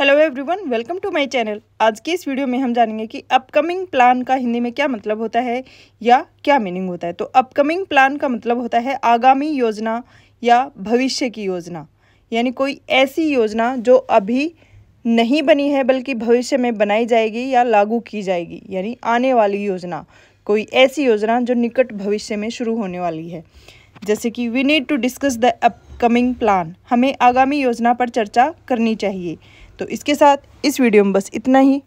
hello everyone welcome to my channel आज की इस वीडियो में हम जानेंगे कि अपकमिंग प्लान का हिंदी में क्या मतलब होता है या क्या मीनिंग होता है तो अपकमिंग प्लान का मतलब होता है आगामी योजना या भविष्य की योजना यानी कोई ऐसी योजना जो अभी नहीं बनी है बल्कि भविष्य में बनाई जाएगी या लागू की जाएगी यानी आने वाली योजना कोई ऐसी योजना जो निकट भविष्य में शुरू होने वाली है जैसे कि we need to discuss the upcoming plan हमें आगामी योजना पर चर्चा करनी चाहिए तो इसके साथ इस वीडियो में बस इतना ही